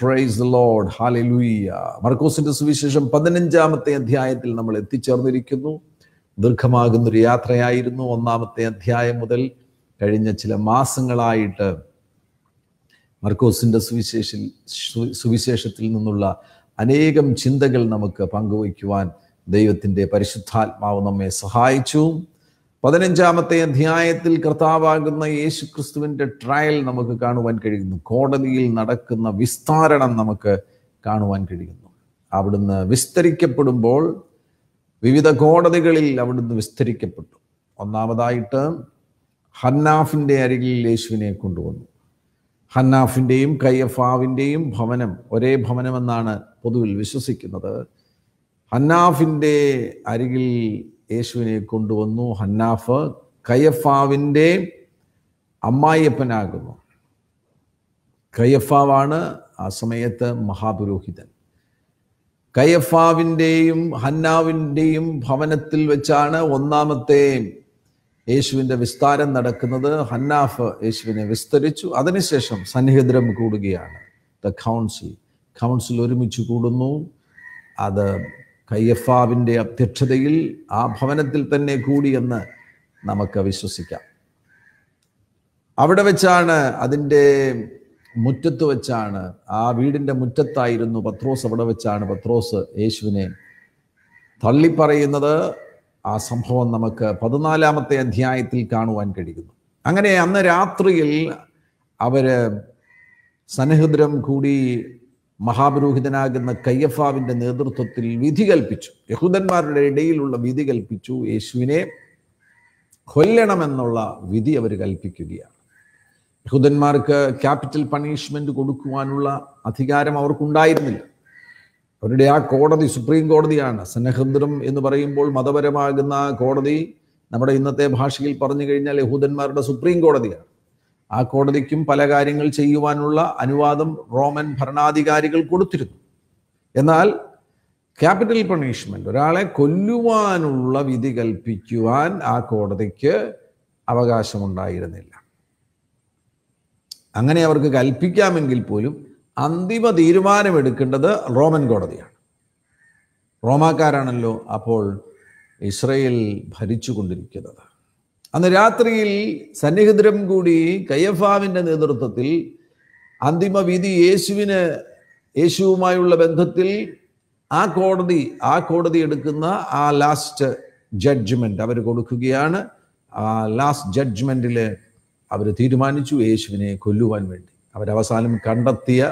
Price load മർക്കോസിന്റെ സുവിശേഷം പതിനഞ്ചാമത്തെ അധ്യായത്തിൽ നമ്മൾ എത്തിച്ചേർന്നിരിക്കുന്നു ദീർഘമാകുന്നൊരു യാത്രയായിരുന്നു ഒന്നാമത്തെ അധ്യായം മുതൽ കഴിഞ്ഞ ചില മാസങ്ങളായിട്ട് മർക്കോസിന്റെ സുവിശേഷ സുവിശേഷത്തിൽ നിന്നുള്ള അനേകം ചിന്തകൾ നമുക്ക് പങ്കുവയ്ക്കുവാൻ ദൈവത്തിൻ്റെ പരിശുദ്ധാത്മാവ് നമ്മെ സഹായിച്ചു പതിനഞ്ചാമത്തെ അധ്യായത്തിൽ കർത്താവാകുന്ന യേശു ക്രിസ്തുവിൻ്റെ ട്രയൽ നമുക്ക് കാണുവാൻ കഴിയുന്നു കോടതിയിൽ നടക്കുന്ന വിസ്താരണം നമുക്ക് കാണുവാൻ കഴിയുന്നു അവിടുന്ന് വിസ്തരിക്കപ്പെടുമ്പോൾ വിവിധ കോടതികളിൽ അവിടുന്ന് വിസ്തരിക്കപ്പെട്ടു ഒന്നാമതായിട്ട് ഹന്നാഫിൻ്റെ അരികിൽ യേശുവിനെ കൊണ്ടുവന്നു ഹന്നാഫിൻ്റെയും കയ്യഫാവിൻ്റെയും ഭവനം ഒരേ ഭവനമെന്നാണ് പൊതുവിൽ വിശ്വസിക്കുന്നത് ഹന്നാഫിൻ്റെ അരികിൽ യേശുവിനെ കൊണ്ടുവന്നു ഹന്നാഫ് കയ്യഫാവിൻ്റെ അമ്മായിയപ്പനാകുന്നു കയ്യഫാവാണ് ആ സമയത്ത് മഹാപുരോഹിതൻ കയ്യഫാവിൻ്റെയും ഹന്നാവിൻ്റെയും ഭവനത്തിൽ വെച്ചാണ് ഒന്നാമത്തെ യേശുവിൻ്റെ വിസ്താരം നടക്കുന്നത് ഹന്നാഫ് യേശുവിനെ വിസ്തരിച്ചു അതിനുശേഷം സന്നിഹിതരം കൂടുകയാണ് ദ കൗൺസിൽ കൗൺസിൽ ഒരുമിച്ച് കൂടുന്നു അത് കയ്യഫാവിൻ്റെ അധ്യക്ഷതയിൽ ആ ഭവനത്തിൽ തന്നെ കൂടിയെന്ന് നമുക്ക് വിശ്വസിക്കാം അവിടെ വെച്ചാണ് അതിൻ്റെ മുറ്റത്ത് വെച്ചാണ് ആ വീടിൻ്റെ മുറ്റത്തായിരുന്നു പത്രോസ് അവിടെ വെച്ചാണ് പത്രോസ് യേശുവിനെ തള്ളിപ്പറയുന്നത് ആ സംഭവം നമുക്ക് പതിനാലാമത്തെ അധ്യായത്തിൽ കാണുവാൻ കഴിയുന്നു അങ്ങനെ അന്ന് രാത്രിയിൽ അവർ സന്നിഹിതരം കൂടി മഹാപുരോഹിതനാകുന്ന കയ്യഫാവിൻ്റെ നേതൃത്വത്തിൽ വിധി കൽപ്പിച്ചു യഹൂദന്മാരുടെ ഇടയിലുള്ള വിധി കൽപ്പിച്ചു യേശുവിനെ കൊല്ലണമെന്നുള്ള വിധി അവർ കൽപ്പിക്കുകയാണ് യഹൂദന്മാർക്ക് ക്യാപിറ്റൽ പണിഷ്മെൻ്റ് കൊടുക്കുവാനുള്ള അധികാരം അവർക്കുണ്ടായിരുന്നില്ല അവരുടെ ആ കോടതി സുപ്രീം കോടതിയാണ് സന്നഹന്ദ്രം എന്ന് പറയുമ്പോൾ മതപരമാകുന്ന കോടതി നമ്മുടെ ഇന്നത്തെ ഭാഷയിൽ പറഞ്ഞു കഴിഞ്ഞാൽ യഹൂദന്മാരുടെ സുപ്രീം കോടതിയാണ് ആ കോടതിക്കും പല കാര്യങ്ങൾ ചെയ്യുവാനുള്ള അനുവാദം റോമൻ ഭരണാധികാരികൾ കൊടുത്തിരുന്നു എന്നാൽ ക്യാപിറ്റൽ പണിഷ്മെന്റ് ഒരാളെ കൊല്ലുവാനുള്ള വിധി കൽപ്പിക്കുവാൻ ആ കോടതിക്ക് അവകാശമുണ്ടായിരുന്നില്ല അങ്ങനെ അവർക്ക് കൽപ്പിക്കാമെങ്കിൽ പോലും അന്തിമ തീരുമാനമെടുക്കേണ്ടത് റോമൻ കോടതിയാണ് റോമാക്കാരാണല്ലോ അപ്പോൾ ഇസ്രയേൽ ഭരിച്ചുകൊണ്ടിരിക്കുന്നത് അന്ന് രാത്രിയിൽ സന്നിഹിതരം കൂടി കയ്യഫാവിൻ്റെ നേതൃത്വത്തിൽ അന്തിമ വിധി യേശുവിന് യേശുവുമായുള്ള ബന്ധത്തിൽ ആ കോടതി ആ കോടതി എടുക്കുന്ന ആ ലാസ്റ്റ് ജഡ്ജ്മെന്റ് അവർ കൊടുക്കുകയാണ് ആ ലാസ്റ്റ് ജഡ്ജ്മെൻറ്റിൽ അവർ തീരുമാനിച്ചു യേശുവിനെ കൊല്ലുവാൻ വേണ്ടി അവരവസാനം കണ്ടെത്തിയ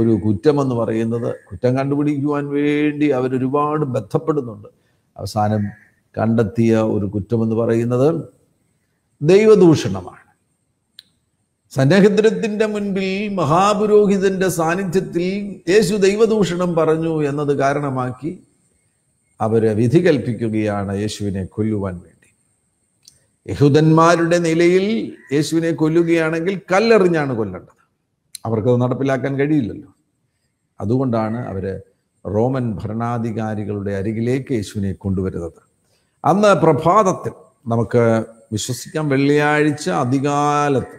ഒരു കുറ്റമെന്ന് പറയുന്നത് കുറ്റം കണ്ടുപിടിക്കുവാൻ വേണ്ടി അവരൊരുപാട് ബന്ധപ്പെടുന്നുണ്ട് അവസാനം കണ്ടെത്തിയ ഒരു കുറ്റമെന്ന് പറയുന്നത് ദൈവദൂഷണമാണ് സന്നഹദ്രത്തിൻ്റെ മുൻപിൽ മഹാപുരോഹിതന്റെ സാന്നിധ്യത്തിൽ യേശു ദൈവദൂഷണം പറഞ്ഞു എന്നത് കാരണമാക്കി അവരെ വിധി കൽപ്പിക്കുകയാണ് യേശുവിനെ കൊല്ലുവാൻ വേണ്ടി യഹൂദന്മാരുടെ നിലയിൽ യേശുവിനെ കൊല്ലുകയാണെങ്കിൽ കല്ലെറിഞ്ഞാണ് കൊല്ലേണ്ടത് അവർക്കത് നടപ്പിലാക്കാൻ കഴിയില്ലല്ലോ അതുകൊണ്ടാണ് അവർ റോമൻ ഭരണാധികാരികളുടെ അരികിലേക്ക് യേശുവിനെ കൊണ്ടുവരുന്നത് അന്ന് പ്രഭാതത്തിൽ നമുക്ക് വിശ്വസിക്കാം വെള്ളിയാഴ്ച അധികാലത്ത്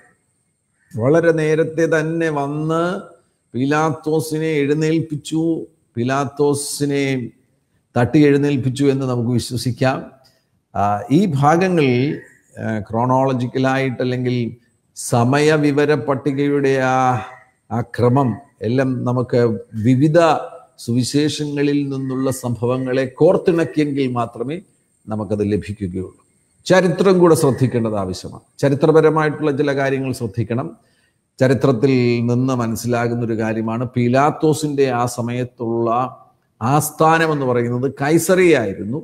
വളരെ നേരത്തെ തന്നെ വന്ന് പിലാത്തോസിനെ എഴുന്നേൽപ്പിച്ചു പിലാത്തോസിനെ തട്ടി എഴുന്നേൽപ്പിച്ചു എന്ന് നമുക്ക് വിശ്വസിക്കാം ഈ ഭാഗങ്ങളിൽ ക്രോണോളജിക്കലായിട്ട് അല്ലെങ്കിൽ സമയവിവര പട്ടികയുടെ ആ ആ ക്രമം എല്ലാം നമുക്ക് വിവിധ സുവിശേഷങ്ങളിൽ നിന്നുള്ള സംഭവങ്ങളെ കോർത്തിണക്കിയെങ്കിൽ മാത്രമേ നമുക്കത് ലഭിക്കുകയുള്ളൂ ചരിത്രം കൂടെ ശ്രദ്ധിക്കേണ്ടത് ആവശ്യമാണ് ചരിത്രപരമായിട്ടുള്ള ചില കാര്യങ്ങൾ ശ്രദ്ധിക്കണം ചരിത്രത്തിൽ നിന്ന് മനസ്സിലാകുന്ന ഒരു കാര്യമാണ് പീലാത്തോസിൻ്റെ ആ സമയത്തുള്ള ആസ്ഥാനം എന്ന് പറയുന്നത് കൈസറിയായിരുന്നു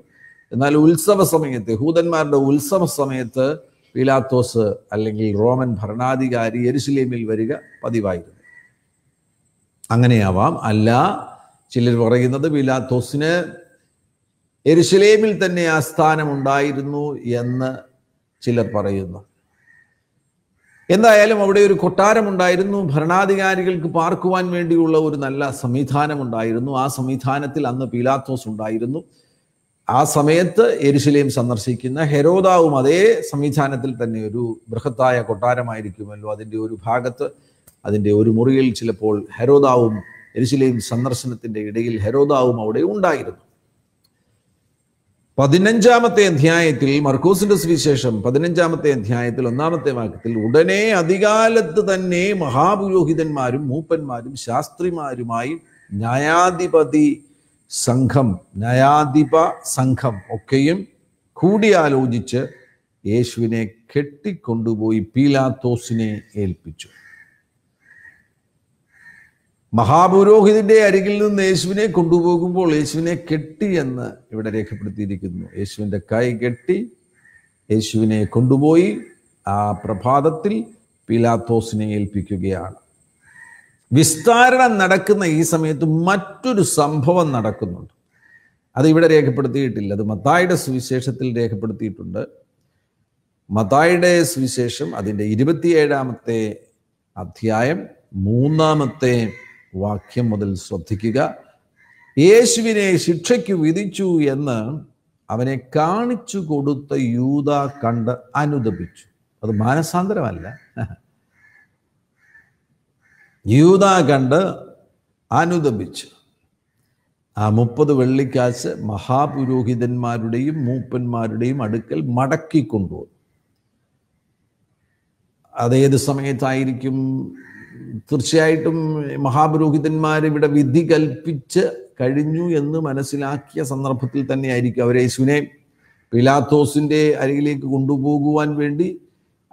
എന്നാൽ ഉത്സവ സമയത്ത് ഹൂതന്മാരുടെ ഉത്സവ സമയത്ത് പീലാത്തോസ് അല്ലെങ്കിൽ റോമൻ ഭരണാധികാരി എരുസലേമിൽ വരിക പതിവായിരുന്നു അങ്ങനെയാവാം അല്ല ചിലർ പറയുന്നത് പീലാത്തോസിന് എരുശലേമിൽ തന്നെ ആ സ്ഥാനമുണ്ടായിരുന്നു എന്ന് ചിലർ പറയുന്നു എന്തായാലും അവിടെ ഒരു കൊട്ടാരമുണ്ടായിരുന്നു ഭരണാധികാരികൾക്ക് പാർക്കുവാൻ വേണ്ടിയുള്ള ഒരു നല്ല സംവിധാനമുണ്ടായിരുന്നു ആ സംവിധാനത്തിൽ അന്ന് പീലാത്തോസ് ഉണ്ടായിരുന്നു ആ സമയത്ത് എരുശലേം സന്ദർശിക്കുന്ന ഹെരോദാവും അതേ സംവിധാനത്തിൽ തന്നെ ഒരു ബൃഹത്തായ കൊട്ടാരമായിരിക്കുമല്ലോ അതിൻ്റെ ഒരു ഭാഗത്ത് അതിൻ്റെ ഒരു മുറിയിൽ ചിലപ്പോൾ ഹെരോദാവും എരുശലേം സന്ദർശനത്തിൻ്റെ ഇടയിൽ ഹെരോദാവും അവിടെ ഉണ്ടായിരുന്നു പതിനഞ്ചാമത്തെ അധ്യായത്തിൽ മർക്കോസിന്റെ സുവിശേഷം പതിനഞ്ചാമത്തെ അധ്യായത്തിൽ ഒന്നാമത്തെ വാക്യത്തിൽ ഉടനെ അധികാലത്ത് തന്നെ മഹാപുരോഹിതന്മാരും മൂപ്പന്മാരും ശാസ്ത്രിമാരുമായി ന്യായാധിപതി സംഘം ന്യായാധിപ സംഘം ഒക്കെയും കൂടിയാലോചിച്ച് യേശുവിനെ കെട്ടിക്കൊണ്ടുപോയി പീലാത്തോസിനെ ഏൽപ്പിച്ചു മഹാപുരോഹിതന്റെ അരികിൽ നിന്ന് യേശുവിനെ കൊണ്ടുപോകുമ്പോൾ യേശുവിനെ കെട്ടി എന്ന് ഇവിടെ രേഖപ്പെടുത്തിയിരിക്കുന്നു യേശുവിൻ്റെ കൈ കെട്ടി യേശുവിനെ കൊണ്ടുപോയി ആ പ്രഭാതത്തിൽ പീലാത്തോസിനെ ഏൽപ്പിക്കുകയാണ് വിസ്താരണം നടക്കുന്ന ഈ സമയത്ത് മറ്റൊരു സംഭവം നടക്കുന്നുണ്ട് അത് ഇവിടെ രേഖപ്പെടുത്തിയിട്ടില്ല അത് മത്തായുടെ സുവിശേഷത്തിൽ രേഖപ്പെടുത്തിയിട്ടുണ്ട് മത്തായുടെ സുവിശേഷം അതിൻ്റെ ഇരുപത്തിയേഴാമത്തെ അധ്യായം മൂന്നാമത്തെ വാക്യം മുതൽ ശ്രദ്ധിക്കുക യേശുവിനെ ശിക്ഷയ്ക്ക് വിധിച്ചു എന്ന് അവനെ കാണിച്ചു കൊടുത്ത യൂത കണ്ട് അനുദപിച്ചു അത് മാനസാന്തരമല്ല യൂത കണ്ട് അനുദപിച്ചു ആ മുപ്പത് വെള്ളിക്കാശ് മഹാപുരോഹിതന്മാരുടെയും മൂപ്പന്മാരുടെയും അടുക്കൽ മടക്കി അതേത് സമയത്തായിരിക്കും തീർച്ചയായിട്ടും മഹാപുരോഹിതന്മാർ ഇവിടെ വിധി കൽപ്പിച്ച് കഴിഞ്ഞു എന്ന് മനസ്സിലാക്കിയ സന്ദർഭത്തിൽ തന്നെയായിരിക്കും അവർ യേശുവിനെ പിലാത്തോസിൻ്റെ അരികിലേക്ക് കൊണ്ടുപോകുവാൻ വേണ്ടി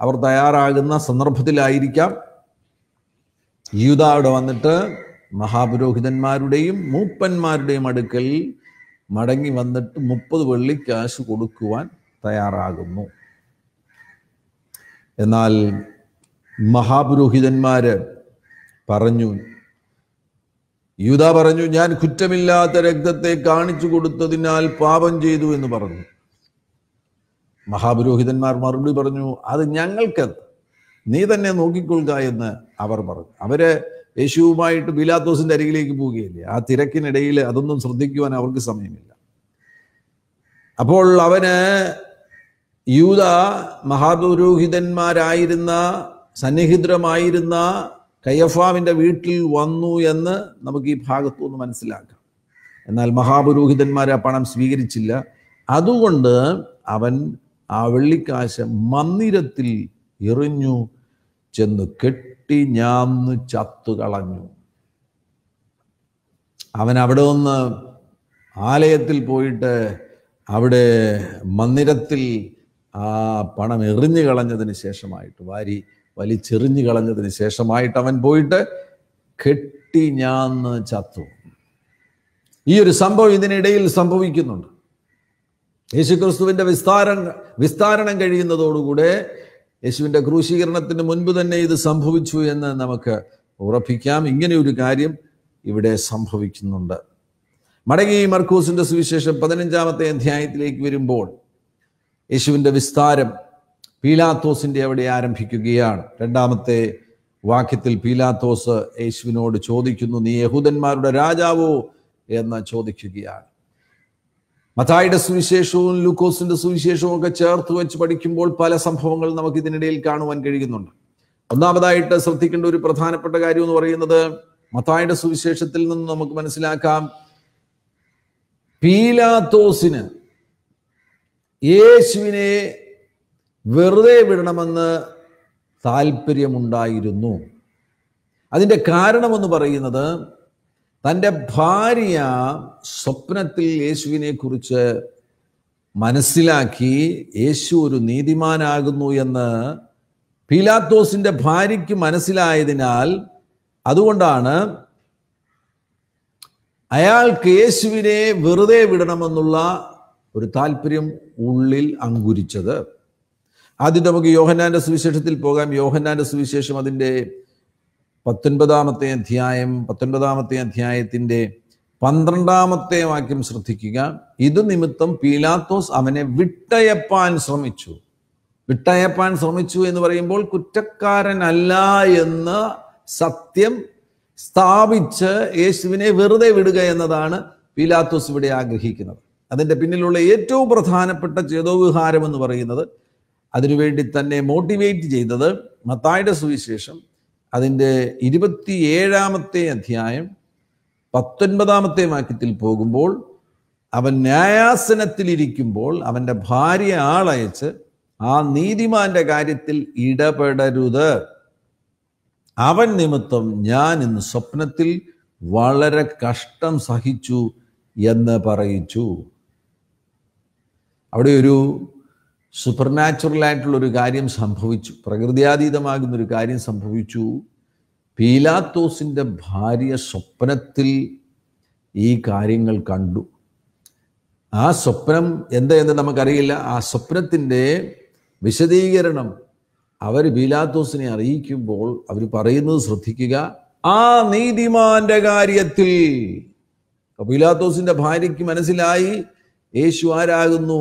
അവർ തയ്യാറാകുന്ന സന്ദർഭത്തിലായിരിക്കാം യൂത അവിടെ വന്നിട്ട് മഹാപുരോഹിതന്മാരുടെയും മൂപ്പന്മാരുടെയും അടുക്കൽ മടങ്ങി വന്നിട്ട് മുപ്പത് വെള്ളി ക്യാഷ് കൊടുക്കുവാൻ തയ്യാറാകുന്നു എന്നാൽ മഹാപുരോഹിതന്മാര് പറഞ്ഞു യൂത പറഞ്ഞു ഞാൻ കുറ്റമില്ലാത്ത രക്തത്തെ കാണിച്ചു കൊടുത്തതിനാൽ പാപം ചെയ്തു എന്ന് പറഞ്ഞു മഹാപുരോഹിതന്മാർ മറുപടി പറഞ്ഞു അത് ഞങ്ങൾക്ക് നീ തന്നെ നോക്കിക്കൊള്ളുക എന്ന് അവർ പറഞ്ഞു അവരെ യേശുവുമായിട്ട് ബിലാത്തോസിന്റെ അരികിലേക്ക് പോവുകയില്ലേ ആ തിരക്കിനിടയിൽ അതൊന്നും ശ്രദ്ധിക്കുവാൻ അവർക്ക് സമയമില്ല അപ്പോൾ അവന് യൂത മഹാപുരോഹിതന്മാരായിരുന്ന സന്നിഹിതരമായിരുന്ന കയ്യഫാവിൻ്റെ വീട്ടിൽ വന്നു എന്ന് നമുക്ക് ഈ ഭാഗത്തു നിന്ന് മനസ്സിലാക്കാം എന്നാൽ മഹാപുരോഹിതന്മാർ ആ പണം സ്വീകരിച്ചില്ല അതുകൊണ്ട് അവൻ ആ വെള്ളിക്കാശ് മന്ദിരത്തിൽ എറിഞ്ഞു ചെന്ന് കെട്ടി ഞാന്ന് ചത്തുകളഞ്ഞു അവൻ അവിടെ ഒന്ന് ആലയത്തിൽ പോയിട്ട് അവിടെ മന്ദിരത്തിൽ ആ പണം എറിഞ്ഞു കളഞ്ഞതിന് ശേഷമായിട്ട് വാരി വലിച്ചെറിഞ്ഞു കളഞ്ഞതിന് ശേഷമായിട്ട് അവൻ പോയിട്ട് കെട്ടി ഞാൻ ചത്തു ഈ ഒരു സംഭവം ഇതിനിടയിൽ സംഭവിക്കുന്നുണ്ട് യേശുക്രിസ്തുവിൻ്റെ വിസ്താരം വിസ്താരണം കഴിയുന്നതോടുകൂടെ യേശുവിൻ്റെ ക്രൂശീകരണത്തിന് മുൻപ് തന്നെ ഇത് സംഭവിച്ചു എന്ന് നമുക്ക് ഉറപ്പിക്കാം ഇങ്ങനെ ഒരു കാര്യം ഇവിടെ സംഭവിക്കുന്നുണ്ട് മടങ്ങി മർക്കൂസിൻ്റെ സുവിശേഷം പതിനഞ്ചാമത്തെ അധ്യായത്തിലേക്ക് വരുമ്പോൾ യേശുവിൻ്റെ വിസ്താരം പീലാത്തോസിൻ്റെ അവിടെ ആരംഭിക്കുകയാണ് രണ്ടാമത്തെ വാക്യത്തിൽ പീലാത്തോസ് യേശുവിനോട് ചോദിക്കുന്നു നീ യഹൂദന്മാരുടെ രാജാവോ എന്ന് ചോദിക്കുകയാണ് മതായിയുടെ സുവിശേഷവും ലൂക്കോസിന്റെ സുവിശേഷവും ഒക്കെ ചേർത്ത് വെച്ച് പഠിക്കുമ്പോൾ പല സംഭവങ്ങൾ നമുക്ക് ഇതിനിടയിൽ കാണുവാൻ കഴിയുന്നുണ്ട് ഒന്നാമതായിട്ട് ശ്രദ്ധിക്കേണ്ട ഒരു പ്രധാനപ്പെട്ട കാര്യം എന്ന് പറയുന്നത് മത്തായുടെ സുവിശേഷത്തിൽ നിന്ന് നമുക്ക് മനസ്സിലാക്കാം പീലാത്തോസിന് യേശുവിനെ വെറുതെ വിടണമെന്ന് താല്പര്യമുണ്ടായിരുന്നു അതിൻ്റെ കാരണമെന്ന് പറയുന്നത് തൻ്റെ ഭാര്യ സ്വപ്നത്തിൽ യേശുവിനെ കുറിച്ച് മനസ്സിലാക്കി യേശു ഒരു നീതിമാനാകുന്നു എന്ന് പീലാത്തോസിൻ്റെ ഭാര്യയ്ക്ക് മനസ്സിലായതിനാൽ അതുകൊണ്ടാണ് അയാൾക്ക് യേശുവിനെ വെറുതെ വിടണമെന്നുള്ള ഒരു താല്പര്യം ഉള്ളിൽ അങ്കുരിച്ചത് ആദ്യം നമുക്ക് യോഹന്നാന്റെ സുവിശേഷത്തിൽ പോകാം യോഹന്നാന്റെ സുവിശേഷം അതിൻ്റെ പത്തൊൻപതാമത്തെ അധ്യായം പത്തൊൻപതാമത്തെ അധ്യായത്തിൻ്റെ പന്ത്രണ്ടാമത്തെ വാക്യം ശ്രദ്ധിക്കുക ഇത് നിമിത്തം പീലാത്തോസ് അവനെ വിട്ടയപ്പാൻ ശ്രമിച്ചു വിട്ടയപ്പാൻ ശ്രമിച്ചു എന്ന് പറയുമ്പോൾ കുറ്റക്കാരനല്ല എന്ന് സത്യം സ്ഥാപിച്ച് യേശുവിനെ വെറുതെ വിടുക എന്നതാണ് പീലാത്തോസ് ഇവിടെ ആഗ്രഹിക്കുന്നത് അതിൻ്റെ പിന്നിലുള്ള ഏറ്റവും പ്രധാനപ്പെട്ട ചേതോവിഹാരം എന്ന് പറയുന്നത് അതിനുവേണ്ടി തന്നെ മോട്ടിവേറ്റ് ചെയ്തത് മത്തായുടെ സുവിശേഷം അതിൻ്റെ ഇരുപത്തിയേഴാമത്തെ അധ്യായം പത്തൊൻപതാമത്തെ വാക്യത്തിൽ പോകുമ്പോൾ അവൻ ന്യായാസനത്തിലിരിക്കുമ്പോൾ അവൻ്റെ ഭാര്യ ആളയച്ച് ആ നീതിമാന്റെ കാര്യത്തിൽ ഇടപെടരുത് അവൻ നിമിത്തം ഞാൻ ഇന്ന് സ്വപ്നത്തിൽ വളരെ കഷ്ടം സഹിച്ചു എന്ന് പറയിച്ചു അവിടെ ഒരു ആയിട്ടുള്ള ഒരു കാര്യം സംഭവിച്ചു പ്രകൃതിയാതീതമാകുന്നൊരു കാര്യം സംഭവിച്ചു പീലാത്തോസിൻ്റെ ഭാര്യ സ്വപ്നത്തിൽ ഈ കാര്യങ്ങൾ കണ്ടു ആ സ്വപ്നം എന്താ എന്ന് നമുക്കറിയില്ല ആ സ്വപ്നത്തിൻ്റെ വിശദീകരണം അവർ പീലാത്തോസിനെ അറിയിക്കുമ്പോൾ അവർ പറയുന്നത് ശ്രദ്ധിക്കുക ആ നീതിമാന്റെ കാര്യത്തിൽ പീലാത്തോസിന്റെ ഭാര്യയ്ക്ക് മനസ്സിലായി യേശു ആരാകുന്നു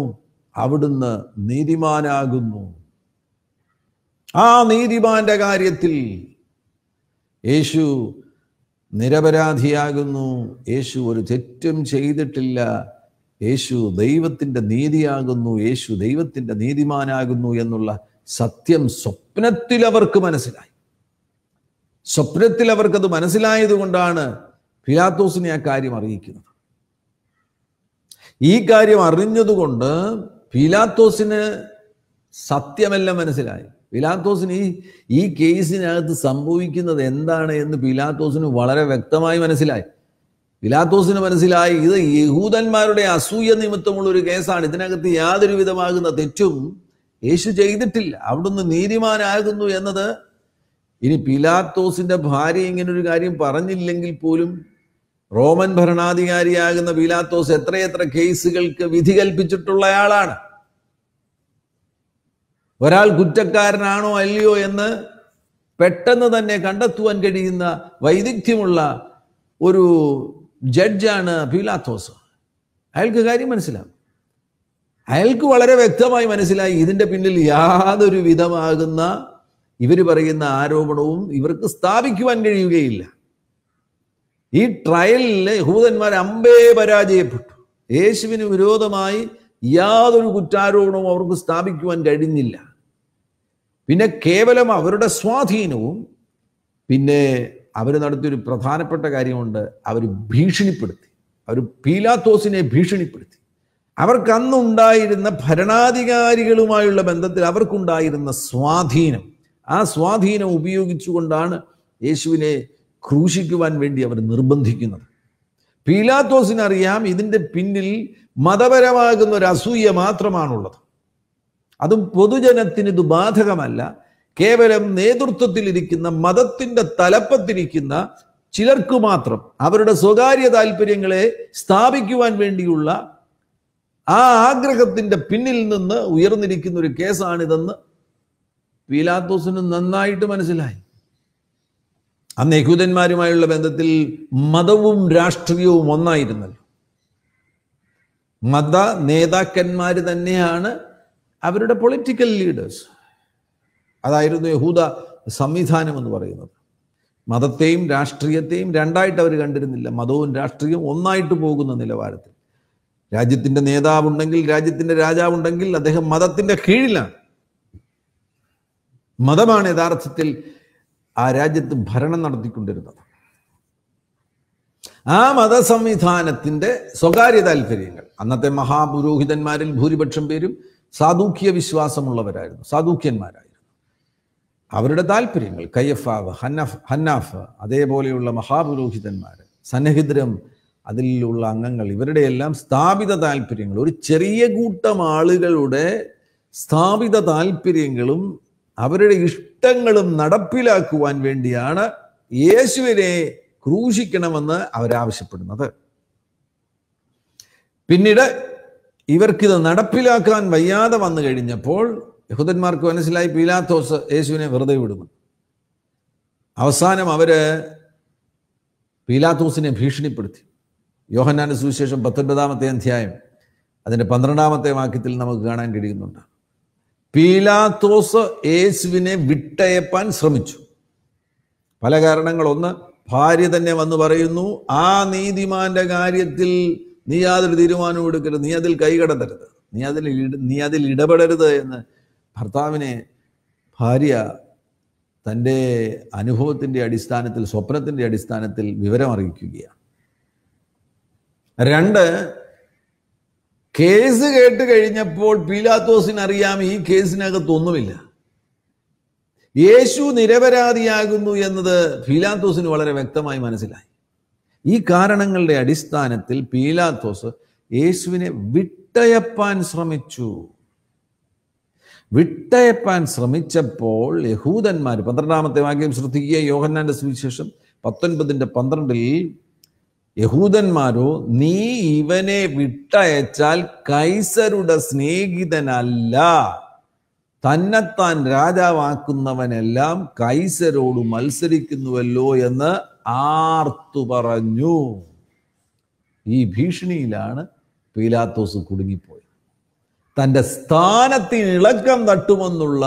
അവിടുന്ന് നീതിമാനാകുന്നു ആ നീതിമാന്റെ കാര്യത്തിൽ യേശു നിരപരാധിയാകുന്നു യേശു ഒരു തെറ്റും ചെയ്തിട്ടില്ല യേശു ദൈവത്തിൻ്റെ നീതിയാകുന്നു യേശു ദൈവത്തിൻ്റെ നീതിമാനാകുന്നു എന്നുള്ള സത്യം സ്വപ്നത്തിൽ അവർക്ക് മനസ്സിലായി സ്വപ്നത്തിൽ അവർക്കത് മനസ്സിലായതുകൊണ്ടാണ് പിലാത്തോസിനെ ആ കാര്യം അറിയിക്കുന്നത് ഈ കാര്യം അറിഞ്ഞതുകൊണ്ട് പീലാത്തോസിന് സത്യമെല്ലാം മനസ്സിലായി പീലാത്തോസിന് ഈ ഈ കേസിനകത്ത് സംഭവിക്കുന്നത് എന്താണ് എന്ന് പീലാത്തോസിന് വളരെ വ്യക്തമായി മനസ്സിലായി പിലാത്തോസിന് മനസ്സിലായി ഇത് യഹൂദന്മാരുടെ അസൂയ നിമിത്തമുള്ള ഒരു കേസാണ് ഇതിനകത്ത് യാതൊരു വിധമാകുന്ന തെറ്റും യേശു ചെയ്തിട്ടില്ല അവിടുന്ന് നീതിമാനാകുന്നു എന്നത് ഇനി പിലാത്തോസിന്റെ ഭാര്യ ഇങ്ങനൊരു കാര്യം പറഞ്ഞില്ലെങ്കിൽ പോലും റോമൻ ഭരണാധികാരിയാകുന്ന പിലാത്തോസ് എത്രയെത്ര കേസുകൾക്ക് വിധി കൽപ്പിച്ചിട്ടുള്ളയാളാണ് ഒരാൾ കുറ്റക്കാരനാണോ അല്ലയോ എന്ന് പെട്ടെന്ന് തന്നെ കണ്ടെത്തുവാൻ കഴിയുന്ന വൈദഗ്ധ്യമുള്ള ഒരു ജഡ്ജാണ് പീലാത്തോസ് അയാൾക്ക് കാര്യം മനസ്സിലാവും അയാൾക്ക് വളരെ വ്യക്തമായി മനസ്സിലായി ഇതിൻ്റെ പിന്നിൽ യാതൊരു വിധമാകുന്ന ഇവർ പറയുന്ന ആരോപണവും ഇവർക്ക് സ്ഥാപിക്കുവാൻ കഴിയുകയില്ല ഈ ട്രയലിൽ ഹൂതന്മാർ അമ്പേ പരാജയപ്പെട്ടു യേശുവിന് വിരോധമായി യാതൊരു കുറ്റാരോപണവും അവർക്ക് സ്ഥാപിക്കുവാൻ കഴിഞ്ഞില്ല പിന്നെ കേവലം അവരുടെ സ്വാധീനവും പിന്നെ അവർ നടത്തിയൊരു പ്രധാനപ്പെട്ട കാര്യമുണ്ട് അവർ ഭീഷണിപ്പെടുത്തി അവർ പീലാത്തോസിനെ ഭീഷണിപ്പെടുത്തി അവർക്ക് അന്നുണ്ടായിരുന്ന ഭരണാധികാരികളുമായുള്ള ബന്ധത്തിൽ അവർക്കുണ്ടായിരുന്ന സ്വാധീനം ആ സ്വാധീനം ഉപയോഗിച്ചുകൊണ്ടാണ് യേശുവിനെ ക്രൂശിക്കുവാൻ വേണ്ടി അവർ നിർബന്ധിക്കുന്നത് പീലാത്തോസിനറിയാം ഇതിൻ്റെ പിന്നിൽ മതപരമാകുന്ന ഒരു അസൂയ മാത്രമാണുള്ളത് അതും പൊതുജനത്തിന് ഇത് ബാധകമല്ല കേവലം നേതൃത്വത്തിലിരിക്കുന്ന മതത്തിന്റെ തലപ്പത്തിരിക്കുന്ന ചിലർക്ക് മാത്രം അവരുടെ സ്വകാര്യ താല്പര്യങ്ങളെ സ്ഥാപിക്കുവാൻ വേണ്ടിയുള്ള ആ ആഗ്രഹത്തിന്റെ പിന്നിൽ നിന്ന് ഉയർന്നിരിക്കുന്ന ഒരു കേസാണിതെന്ന് പീലാത്തോസിന് നന്നായിട്ട് മനസ്സിലായി അന്ന് യഹൂദന്മാരുമായുള്ള ബന്ധത്തിൽ മതവും രാഷ്ട്രീയവും ഒന്നായിരുന്നല്ലോ മത നേതാക്കന്മാർ തന്നെയാണ് അവരുടെ പൊളിറ്റിക്കൽ ലീഡേഴ്സ് അതായിരുന്നു യഹൂദ സംവിധാനം എന്ന് പറയുന്നത് മതത്തെയും രാഷ്ട്രീയത്തെയും രണ്ടായിട്ട് അവർ കണ്ടിരുന്നില്ല മതവും രാഷ്ട്രീയവും ഒന്നായിട്ട് പോകുന്ന നിലവാരത്തിൽ രാജ്യത്തിൻ്റെ നേതാവുണ്ടെങ്കിൽ രാജ്യത്തിൻ്റെ രാജാവുണ്ടെങ്കിൽ അദ്ദേഹം മതത്തിൻ്റെ കീഴിലാണ് മതമാണ് യഥാർത്ഥത്തിൽ ആ രാജ്യത്ത് ഭരണം നടത്തിക്കൊണ്ടിരുന്നത് ആ മതസംവിധാനത്തിൻ്റെ സ്വകാര്യ താല്പര്യങ്ങൾ അന്നത്തെ മഹാപുരോഹിതന്മാരിൽ ഭൂരിപക്ഷം പേരും സാധൂക്യ വിശ്വാസമുള്ളവരായിരുന്നു സാധൂക്യന്മാരായിരുന്നു അവരുടെ താല്പര്യങ്ങൾ കയ്യഫാവ് ഹന്നഫ് ഹന്നാഫ് അതേപോലെയുള്ള മഹാപുരോഹിതന്മാർ സന്നഹിദ്രം അതിലുള്ള അംഗങ്ങൾ ഇവരുടെയെല്ലാം സ്ഥാപിത താല്പര്യങ്ങൾ ഒരു ചെറിയ കൂട്ടം ആളുകളുടെ സ്ഥാപിത താല്പര്യങ്ങളും അവരുടെ ഇഷ്ടങ്ങളും നടപ്പിലാക്കുവാൻ വേണ്ടിയാണ് യേശുവിനെ ക്രൂശിക്കണമെന്ന് അവരാവശ്യപ്പെടുന്നത് പിന്നീട് ഇവർക്കിത് നടപ്പിലാക്കാൻ വയ്യാതെ വന്നു കഴിഞ്ഞപ്പോൾ യഹൂദന്മാർക്ക് മനസ്സിലായി പീലാത്തോസ് യേശുവിനെ വെറുതെ വിടുന്നു അവസാനം അവര് പീലാത്തോസിനെ ഭീഷണിപ്പെടുത്തി യോഹന്നാന്റെ സുവിശേഷം പത്തൊൻപതാമത്തെ അധ്യായം അതിൻ്റെ പന്ത്രണ്ടാമത്തെ വാക്യത്തിൽ നമുക്ക് കാണാൻ കഴിയുന്നുണ്ട് പീലാത്തോസ് യേശുവിനെ വിട്ടയപ്പാൻ ശ്രമിച്ചു പല കാരണങ്ങൾ ഒന്ന് ഭാര്യ തന്നെ വന്ന് പറയുന്നു ആ നീതിമാന്റെ കാര്യത്തിൽ നീ യാതൊരു തീരുമാനവും എടുക്കരുത് നീ അതിൽ കൈകടത്തരുത് നീ അതിൽ നീ അതിൽ ഇടപെടരുത് എന്ന് ഭർത്താവിനെ ഭാര്യ തൻ്റെ അനുഭവത്തിൻ്റെ അടിസ്ഥാനത്തിൽ സ്വപ്നത്തിൻ്റെ അടിസ്ഥാനത്തിൽ വിവരമറിയിക്കുകയാണ് രണ്ട് കേസ് കേട്ട് കഴിഞ്ഞപ്പോൾ പീലാത്തോസിനറിയാം ഈ ഈ കേസിനകത്തൊന്നുമില്ല യേശു നിരപരാധിയാകുന്നു എന്നത് പീലാത്തോസിന് വളരെ വ്യക്തമായി മനസ്സിലായി ഈ കാരണങ്ങളുടെ അടിസ്ഥാനത്തിൽ പീലാത്തോസ് യേശുവിനെ വിട്ടയപ്പാൻ ശ്രമിച്ചു വിട്ടയപ്പാൻ ശ്രമിച്ചപ്പോൾ യഹൂദന്മാർ പന്ത്രണ്ടാമത്തെ വാക്യം ശ്രദ്ധിക്കുക യോഹന്നാന്റെ സുവിശേഷം പത്തൊൻപതിൻ്റെ പന്ത്രണ്ടിൽ യഹൂദന്മാരോ നീ ഇവനെ വിട്ടയച്ചാൽ കൈസരുടെ സ്നേഹിതനല്ല തന്നെത്താൻ രാജാവാക്കുന്നവനെല്ലാം കൈസരോട് മത്സരിക്കുന്നുവല്ലോ എന്ന് ആർത്തു പറഞ്ഞു ഈ ഭീഷണിയിലാണ് പീലാത്തോസ് കുടുങ്ങിപ്പോയി തൻ്റെ സ്ഥാനത്തിന് ഇളക്കം തട്ടുമെന്നുള്ള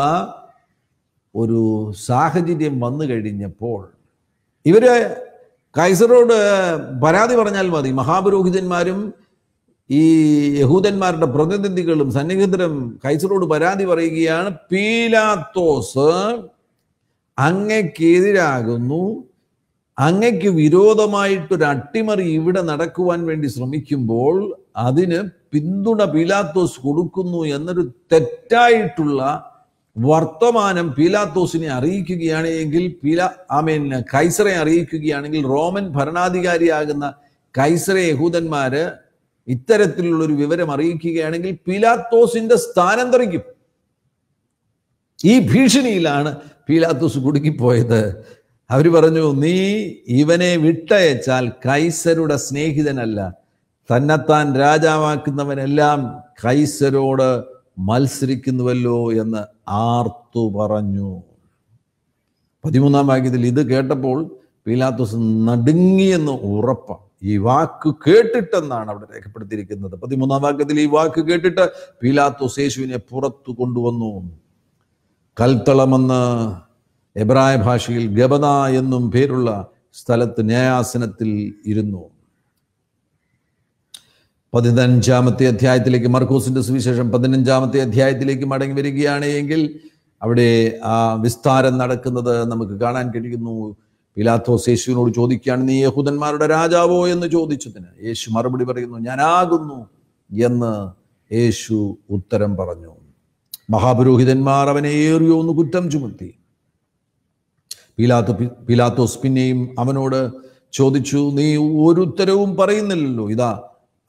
ഒരു സാഹചര്യം വന്നു കഴിഞ്ഞപ്പോൾ ഇവര് കൈസറോട് പരാതി പറഞ്ഞാൽ മതി മഹാപുരോഹിതന്മാരും ഈ യഹൂദന്മാരുടെ പ്രതിനിധികളും സന്നിഹിതരും കൈസറോട് പരാതി പറയുകയാണ് പീലാത്തോസ് അങ്ങക്കെതിരാകുന്നു അങ്ങയ്ക്ക് വിരോധമായിട്ടൊരു അട്ടിമറി ഇവിടെ നടക്കുവാൻ വേണ്ടി ശ്രമിക്കുമ്പോൾ അതിന് പിന്തുണ പീലാത്തോസ് കൊടുക്കുന്നു എന്നൊരു തെറ്റായിട്ടുള്ള വർത്തമാനം പീലാത്തോസിനെ അറിയിക്കുകയാണ് എങ്കിൽ പീല ആമേൻ കൈസറെ അറിയിക്കുകയാണെങ്കിൽ റോമൻ ഭരണാധികാരിയാകുന്ന കൈസറെ യഹൂദന്മാര് ഇത്തരത്തിലുള്ളൊരു വിവരം അറിയിക്കുകയാണെങ്കിൽ പീലാത്തോസിന്റെ സ്ഥാനം തെറിക്കും ഈ ഭീഷണിയിലാണ് പീലാത്തോസ് കുടുക്കിപ്പോയത് അവർ പറഞ്ഞു നീ ഇവനെ വിട്ടയച്ചാൽ കൈസരുടെ സ്നേഹിതനല്ല തന്നെത്താൻ രാജാവാക്കുന്നവനെല്ലാം കൈസരോട് മത്സരിക്കുന്നുവല്ലോ എന്ന് ആർത്തു പറഞ്ഞു പതിമൂന്നാം വാക്യത്തിൽ ഇത് കേട്ടപ്പോൾ പീലാത്തോസ് നടുങ്ങിയെന്ന് ഉറപ്പാണ് ഈ വാക്ക് കേട്ടിട്ടെന്നാണ് അവിടെ രേഖപ്പെടുത്തിയിരിക്കുന്നത് പതിമൂന്നാം വാക്യത്തിൽ ഈ വാക്ക് കേട്ടിട്ട് പീലാത്തോസ് യേശുവിനെ പുറത്തു കൊണ്ടുവന്നു കൽത്തളമെന്ന് എബ്രായ ഭാഷയിൽ ഗബദ എന്നും പേരുള്ള സ്ഥലത്ത് ന്യായാസനത്തിൽ ഇരുന്നു പതിനഞ്ചാമത്തെ അധ്യായത്തിലേക്ക് മർക്കൂസിന്റെ സുവിശേഷം പതിനഞ്ചാമത്തെ അധ്യായത്തിലേക്ക് മടങ്ങി വരികയാണ് എങ്കിൽ അവിടെ ആ വിസ്താരം നടക്കുന്നത് നമുക്ക് കാണാൻ കഴിയുന്നു പിലാത്തോസ് യേശുവിനോട് ചോദിക്കുകയാണ് നീ യഹൂദന്മാരുടെ രാജാവോ എന്ന് ചോദിച്ചതിന് യേശു മറുപടി പറയുന്നു ഞാനാകുന്നു എന്ന് യേശു ഉത്തരം പറഞ്ഞു മഹാപുരോഹിതന്മാർ അവനെ ഏറിയോ എന്ന് കുറ്റം ചുമത്തി പീലാത്തു പീലാത്തോസ് പിന്നെയും അവനോട് ചോദിച്ചു നീ ഒരു ഉത്തരവും പറയുന്നില്ലല്ലോ ഇതാ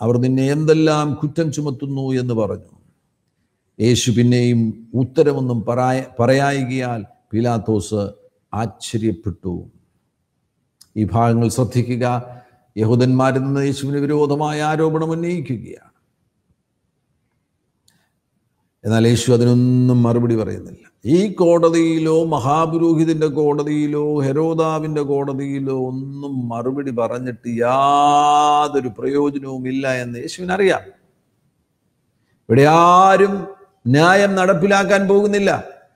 അവർ നിന്നെ എന്തെല്ലാം കുറ്റം ചുമത്തുന്നു എന്ന് പറഞ്ഞു യേശു പിന്നെയും ഉത്തരമൊന്നും പറയ പറയായികിയാൽ പീലാത്തോസ് ആശ്ചര്യപ്പെട്ടു ഈ ഭാഗങ്ങൾ ശ്രദ്ധിക്കുക യഹൂദന്മാരിൽ നിന്ന് യേശുവിന് വിരോധമായ ആരോപണം ഉന്നയിക്കുകയാണ് എന്നാൽ യേശു അതിനൊന്നും മറുപടി പറയുന്നില്ല ഈ കോടതിയിലോ മഹാപുരോഹിതിൻ്റെ കോടതിയിലോ ഹെരോദാവിന്റെ കോടതിയിലോ ഒന്നും മറുപടി പറഞ്ഞിട്ട് യാതൊരു പ്രയോജനവും ഇല്ല എന്ന് യേശുവിനറിയാം ഇവിടെ ആരും ന്യായം നടപ്പിലാക്കാൻ പോകുന്നില്ല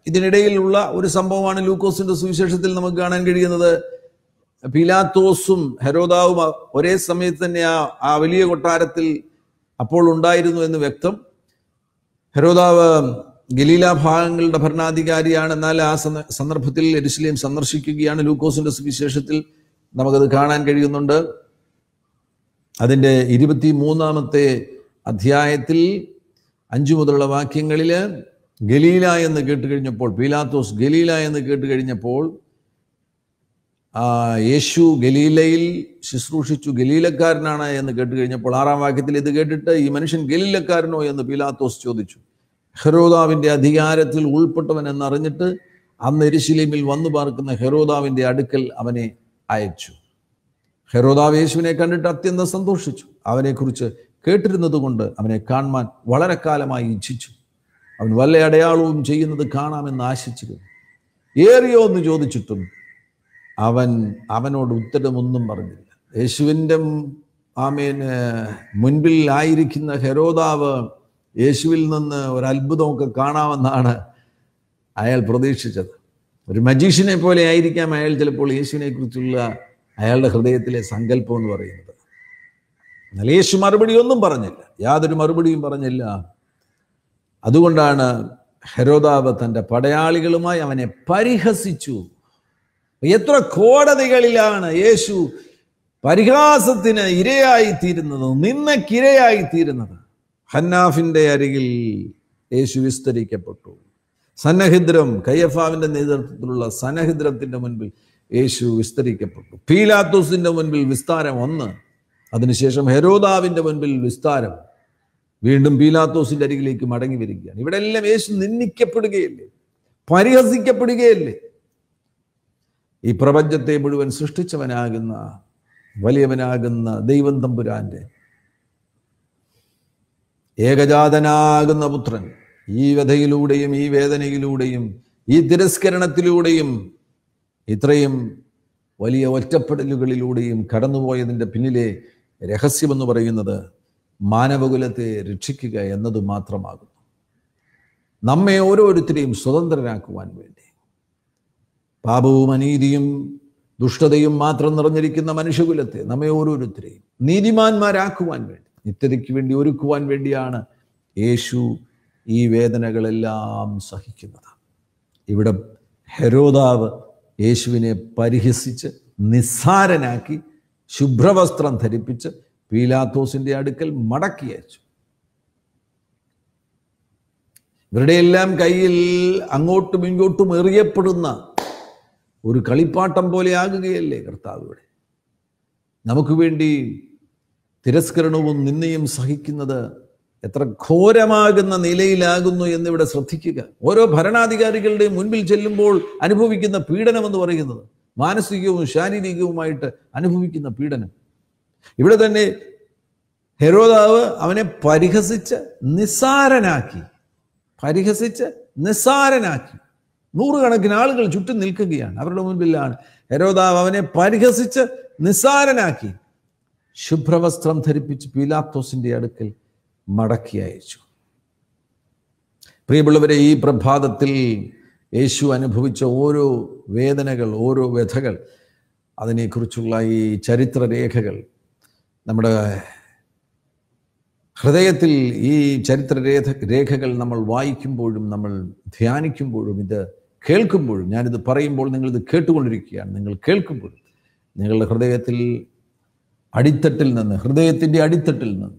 ഇതിനിടയിലുള്ള ഒരു സംഭവമാണ് ലൂക്കോസിന്റെ സുവിശേഷത്തിൽ നമുക്ക് കാണാൻ കഴിയുന്നത് പിലാത്തോസും ഹെരോദാവും ഒരേ സമയത്ത് തന്നെ ആ ആ വലിയ കൊട്ടാരത്തിൽ അപ്പോൾ ഉണ്ടായിരുന്നു എന്ന് വ്യക്തം ഹെരോദാവ് ഗലീല ഭാഗങ്ങളുടെ ഭരണാധികാരിയാണ് എന്നാൽ ആ സന്ദർഭത്തിൽ എരുസലേം സന്ദർശിക്കുകയാണ് ലൂക്കോസിന്റെ സുവിശേഷത്തിൽ നമുക്കത് കാണാൻ കഴിയുന്നുണ്ട് അതിൻ്റെ ഇരുപത്തി മൂന്നാമത്തെ അധ്യായത്തിൽ അഞ്ചു മുതലുള്ള വാക്യങ്ങളിൽ ഗലീല എന്ന് കേട്ട് കഴിഞ്ഞപ്പോൾ പീലാത്തോസ് ഗലീല എന്ന് കേട്ട് കഴിഞ്ഞപ്പോൾ യേശു ഗലീലയിൽ ശുശ്രൂഷിച്ചു ഗലീലക്കാരനാണ് എന്ന് കേട്ട് കഴിഞ്ഞപ്പോൾ ആറാം വാക്യത്തിൽ ഇത് കേട്ടിട്ട് ഈ മനുഷ്യൻ ഗലീലക്കാരനോ എന്ന് പീലാത്തോസ് ചോദിച്ചു ഹെറോദാവിൻ്റെ അധികാരത്തിൽ ഉൾപ്പെട്ടവൻ എന്നറിഞ്ഞിട്ട് അന്ന് എരിശിലീമിൽ വന്നു പാർക്കുന്ന ഹെറോദാവിൻ്റെ അടുക്കൽ അവനെ അയച്ചു ഹെരോദാവ് യേശുവിനെ കണ്ടിട്ട് അത്യന്തം സന്തോഷിച്ചു അവനെക്കുറിച്ച് കേട്ടിരുന്നത് കൊണ്ട് അവനെ കാണുവാൻ വളരെ കാലമായി ഇച്ഛിച്ചു അവൻ വല്ല അടയാളവും ചെയ്യുന്നത് കാണാമെന്ന് ആശിച്ചിരുന്നു ഏറിയോ എന്ന് ചോദിച്ചിട്ടും അവൻ അവനോട് ഉത്തരമൊന്നും പറഞ്ഞില്ല യേശുവിൻ്റെ ആമേന് ആയിരിക്കുന്ന ഹെരോദാവ് യേശുവിൽ നിന്ന് ഒരു അത്ഭുതമൊക്കെ കാണാമെന്നാണ് അയാൾ പ്രതീക്ഷിച്ചത് ഒരു മജീഷ്യനെ പോലെ ആയിരിക്കാം അയാൾ ചിലപ്പോൾ യേശുവിനെ കുറിച്ചുള്ള അയാളുടെ ഹൃദയത്തിലെ സങ്കല്പം എന്ന് പറയുന്നത് എന്നാൽ യേശു മറുപടി ഒന്നും പറഞ്ഞില്ല യാതൊരു മറുപടിയും പറഞ്ഞില്ല അതുകൊണ്ടാണ് ഹെരോദാവ് തൻ്റെ പടയാളികളുമായി അവനെ പരിഹസിച്ചു എത്ര കോടതികളിലാണ് യേശു പരിഹാസത്തിന് ഇരയായി തീരുന്നത് നിന്നക്കിരയായി തീരുന്നത് ഹന്നാഫിൻ്റെ അരികിൽ യേശു വിസ്തരിക്കപ്പെട്ടു സന്നഹിദ്രം കയ്യഫാവിൻ്റെ നേതൃത്വത്തിലുള്ള സന്നഹിദ്രത്തിൻ്റെ മുൻപിൽ യേശു വിസ്തരിക്കപ്പെട്ടു പീലാത്തോസിൻ്റെ മുൻപിൽ വിസ്താരം ഒന്ന് അതിനുശേഷം ഹെരോദാവിൻ്റെ മുൻപിൽ വിസ്താരം വീണ്ടും പീലാത്തോസിൻ്റെ അരികിലേക്ക് മടങ്ങി വരികയാണ് ഇവിടെ എല്ലാം യേശു നിന്ദിക്കപ്പെടുകയല്ലേ പരിഹസിക്കപ്പെടുകയല്ലേ ഈ പ്രപഞ്ചത്തെ മുഴുവൻ സൃഷ്ടിച്ചവനാകുന്ന വലിയവനാകുന്ന ദൈവം തമ്പുരാൻ്റെ ഏകജാതനാകുന്ന പുത്രൻ ഈ വ്യഥയിലൂടെയും ഈ വേദനയിലൂടെയും ഈ തിരസ്കരണത്തിലൂടെയും ഇത്രയും വലിയ ഒറ്റപ്പെടലുകളിലൂടെയും കടന്നുപോയതിൻ്റെ പിന്നിലെ രഹസ്യമെന്ന് പറയുന്നത് മാനവകുലത്തെ രക്ഷിക്കുക എന്നത് മാത്രമാകുന്നു നമ്മെ ഓരോരുത്തരെയും സ്വതന്ത്രരാക്കുവാൻ വേണ്ടി പാപവും അനീതിയും ദുഷ്ടതയും മാത്രം നിറഞ്ഞിരിക്കുന്ന മനുഷ്യകുലത്തെ നമ്മെ ഓരോരുത്തരെയും നീതിമാന്മാരാക്കുവാൻ വേണ്ടി നിത്യതയ്ക്ക് വേണ്ടി ഒരുക്കുവാൻ വേണ്ടിയാണ് യേശു ഈ വേദനകളെല്ലാം സഹിക്കുന്നത് ഇവിടെ ഹെരോദാവ് യേശുവിനെ പരിഹസിച്ച് നിസ്സാരനാക്കി ശുഭ്രവസ്ത്രം ധരിപ്പിച്ച് പീലാത്തോസിൻ്റെ അടുക്കൽ മടക്കി അയച്ചു ഇവരുടെയെല്ലാം കയ്യിൽ അങ്ങോട്ടും ഇങ്ങോട്ടും എറിയപ്പെടുന്ന ഒരു കളിപ്പാട്ടം പോലെ ആകുകയല്ലേ കർത്താവ് ഇവിടെ നമുക്ക് വേണ്ടി തിരസ്കരണവും നിന്നയും സഹിക്കുന്നത് എത്ര ഘോരമാകുന്ന നിലയിലാകുന്നു എന്നിവിടെ ശ്രദ്ധിക്കുക ഓരോ ഭരണാധികാരികളുടെയും മുൻപിൽ ചെല്ലുമ്പോൾ അനുഭവിക്കുന്ന പീഡനം എന്ന് പറയുന്നത് മാനസികവും ശാരീരികവുമായിട്ട് അനുഭവിക്കുന്ന പീഡനം ഇവിടെ തന്നെ ഹെരോദാവ് അവനെ പരിഹസിച്ച് നിസ്സാരനാക്കി പരിഹസിച്ച് നിസ്സാരനാക്കി നൂറുകണക്കിന് ആളുകൾ ചുറ്റും നിൽക്കുകയാണ് അവരുടെ മുൻപിലാണ് ഹെരോദാവ് അവനെ പരിഹസിച്ച് നിസ്സാരനാക്കി ശുഭ്രവസ്ത്രം ധരിപ്പിച്ച് പീലാത്തോസിൻ്റെ അടുക്കൽ മടക്കി അയച്ചു പ്രിയമുള്ളവരെ ഈ പ്രഭാതത്തിൽ യേശു അനുഭവിച്ച ഓരോ വേദനകൾ ഓരോ വ്യഥകൾ അതിനെക്കുറിച്ചുള്ള ഈ ചരിത്രരേഖകൾ നമ്മുടെ ഹൃദയത്തിൽ ഈ ചരിത്രരേഖ രേഖകൾ നമ്മൾ വായിക്കുമ്പോഴും നമ്മൾ ധ്യാനിക്കുമ്പോഴും ഇത് കേൾക്കുമ്പോഴും ഞാനിത് പറയുമ്പോൾ നിങ്ങളിത് കേട്ടുകൊണ്ടിരിക്കുകയാണ് നിങ്ങൾ കേൾക്കുമ്പോഴും നിങ്ങളുടെ ഹൃദയത്തിൽ അടിത്തട്ടിൽ നിന്ന് ഹൃദയത്തിൻ്റെ അടിത്തട്ടിൽ നിന്ന്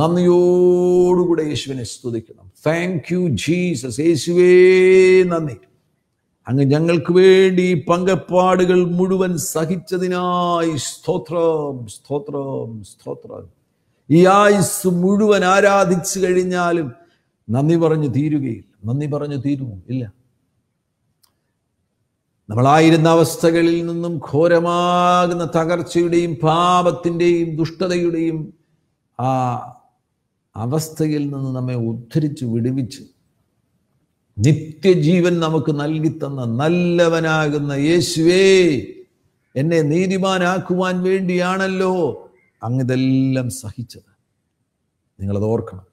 നന്ദിയോടുകൂടെ യേശുവിനെ സ്തുതിക്കണം താങ്ക് യു ജീസസ് യേശുവേ നന്ദി അങ്ങ് ഞങ്ങൾക്ക് വേണ്ടി പങ്കപ്പാടുകൾ മുഴുവൻ സഹിച്ചതിനായി സ്തോത്രം സ്തോത്രം സ്തോത്രം ഈ ആയുസ് മുഴുവൻ ആരാധിച്ചു കഴിഞ്ഞാലും നന്ദി പറഞ്ഞു തീരുകയില്ല നന്ദി പറഞ്ഞു തീരുമോ ഇല്ല നമ്മളായിരുന്ന അവസ്ഥകളിൽ നിന്നും ഘോരമാകുന്ന തകർച്ചയുടെയും പാപത്തിൻ്റെയും ദുഷ്ടതയുടെയും ആ അവസ്ഥയിൽ നിന്ന് നമ്മെ ഉദ്ധരിച്ച് വിടുവിച്ച് നിത്യജീവൻ നമുക്ക് നൽകിത്തന്ന നല്ലവനാകുന്ന യേശുവേ എന്നെ നീതിമാനാക്കുവാൻ വേണ്ടിയാണല്ലോ അങ്ങിതെല്ലാം സഹിച്ചത് നിങ്ങളത് ഓർക്കണം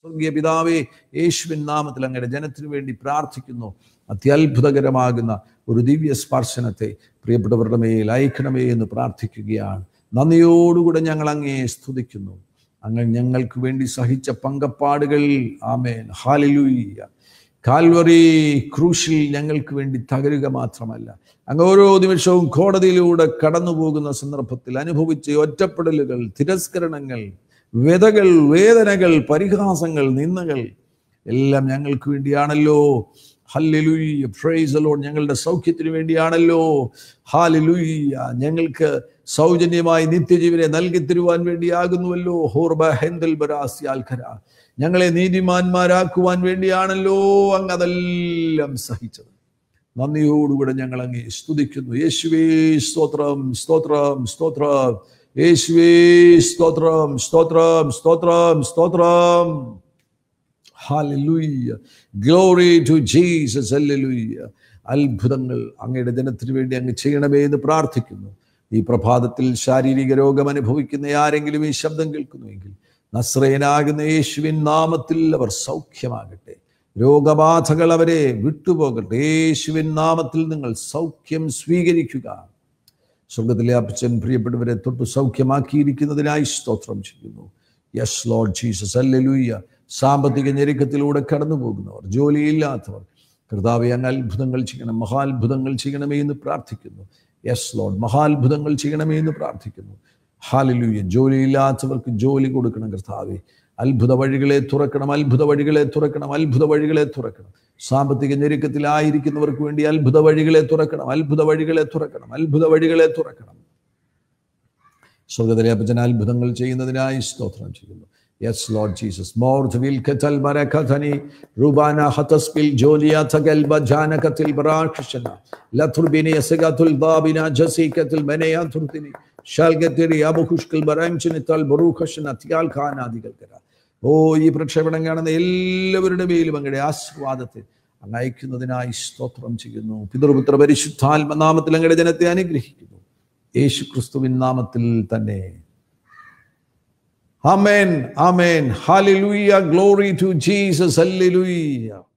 സ്വർഗീയ പിതാവേ യേശുവിൻ നാമത്തിൽ അങ്ങയുടെ ജനത്തിനു വേണ്ടി പ്രാർത്ഥിക്കുന്നു അത്യത്ഭുതകരമാകുന്ന ഒരു ദിവ്യ സ്പർശനത്തെ പ്രിയപ്പെട്ടവരുടെ മേൽ അയക്കണമേ എന്ന് പ്രാർത്ഥിക്കുകയാണ് നന്ദിയോടുകൂടെ ഞങ്ങൾ അങ്ങേ സ്തുതിക്കുന്നു അങ്ങ് ഞങ്ങൾക്ക് വേണ്ടി സഹിച്ച പങ്കപ്പാടുകൾ ആമേൻ ഹാലിലുയ്യ കാൽവറി ക്രൂശിൽ ഞങ്ങൾക്ക് വേണ്ടി തകരുക മാത്രമല്ല അങ്ങ് ഓരോ നിമിഷവും കോടതിയിലൂടെ കടന്നു പോകുന്ന സന്ദർഭത്തിൽ അനുഭവിച്ച ഒറ്റപ്പെടലുകൾ തിരസ്കരണങ്ങൾ വ്യതകൾ വേദനകൾ പരിഹാസങ്ങൾ നിന്ദകൾ എല്ലാം ഞങ്ങൾക്ക് വേണ്ടിയാണല്ലോ ഹല്ലുയ്യ പ്രൈസ് ലോഡ് ഞങ്ങളുടെ സൗഖ്യത്തിന് വേണ്ടിയാണല്ലോ ഹാലിലുയ്യ ഞങ്ങൾക്ക് സൗജന്യമായി നിത്യജീവനെ നൽകി തരുവാൻ വേണ്ടിയാകുന്നുവല്ലോ ഹോർബ ഹെന്തൽ ബരാസ്യാൽഖര ഞങ്ങളെ നീതിമാന്മാരാക്കുവാൻ വേണ്ടിയാണല്ലോ അങ്ങ് അതെല്ലാം സഹിച്ചത് നന്ദിയോടുകൂടെ ഞങ്ങൾ അങ്ങ് സ്തുതിക്കുന്നു യേശുവേ സ്തോത്രം സ്തോത്രം സ്തോത്രം യേശുവേ സ്തോത്രം സ്തോത്രം സ്തോത്രം സ്തോത്രം ഹാലലൂയ്യ ഗ്ലോറി ടു ജീസസ് അത്ഭുതങ്ങൾ അങ്ങയുടെ ദിനത്തിനു വേണ്ടി അങ്ങ് ചെയ്യണമേ എന്ന് പ്രാർത്ഥിക്കുന്നു ഈ പ്രഭാതത്തിൽ ശാരീരിക രോഗം അനുഭവിക്കുന്ന ആരെങ്കിലും ഈ ശബ്ദം കേൾക്കുന്നുവെങ്കിൽ നസ്രയനാകുന്ന യേശുവിൻ നാമത്തിൽ അവർ സൗഖ്യമാകട്ടെ രോഗബാധകൾ അവരെ വിട്ടുപോകട്ടെ യേശുവിൻ നാമത്തിൽ നിങ്ങൾ സൗഖ്യം സ്വീകരിക്കുക സ്വർഗത്തിലെ അപ്പച്ചൻ പ്രിയപ്പെട്ടവരെ തൊട്ട് സൗഖ്യമാക്കിയിരിക്കുന്നതിനായി സ്തോത്രം ചെയ്യുന്നു യെസ് ലോഡ് ജീസസ് അല്ലെ ലൂയ്യ സാമ്പത്തിക ഞെരുക്കത്തിലൂടെ കടന്നു പോകുന്നവർ ജോലിയില്ലാത്തവർ കർത്താവെ അങ്ങ് അത്ഭുതങ്ങൾ ചെയ്യണം മഹാത്ഭുതങ്ങൾ ചെയ്യണമേ എന്ന് പ്രാർത്ഥിക്കുന്നു യെസ് ലോഡ് മഹാത്ഭുതങ്ങൾ ചെയ്യണമേ എന്ന് പ്രാർത്ഥിക്കുന്നു ഹാലിലൂയ ജോലിയില്ലാത്തവർക്ക് ജോലി കൊടുക്കണം കർത്താവെ അത്ഭുത വഴികളെ തുറക്കണം അത്ഭുത വഴികളെ തുറക്കണം അത്ഭുത വഴികളെ തുറക്കണം സാമ്പത്തിക ഞെരുക്കത്തിലായിരിക്കുന്നവർക്ക് വേണ്ടി അത്ഭുത വഴികളെ തുറക്കണം അത്ഭുത വഴികളെ തുറക്കണം അത്ഭുത വഴികളെ തുറക്കണം സ്വർഗത്തിലെ അപ്പച്ചൻ അത്ഭുതങ്ങൾ ചെയ്യുന്നതിനായി സ്തോത്രം ചെയ്യുന്നു Yes, Lord Jesus. Mord vilkatal barakatani, rubana hataspil joliyatagal bajanakatil barakshana, laturbini yasagatul babina jasikatil meneyaturtini, shalgatiri abukushkal baramchinital barukashana tial khanadigal kara. ഓ ഈ പ്രക്ഷേപണം കാണുന്ന എല്ലാവരുടെ മേലും അങ്ങയുടെ ആശീർവാദത്തെ അങ്ങ് അയക്കുന്നതിനായി സ്തോത്രം ചെയ്യുന്നു പിതൃപുത്ര പരിശുദ്ധാത്മനാമത്തിൽ അങ്ങയുടെ ജനത്തെ അനുഗ്രഹിക്കുന്നു യേശു ക്രിസ്തുവിൻ നാമത്തിൽ തന്നെ Amen. Amen. Hallelujah. Glory to Jesus. Hallelujah.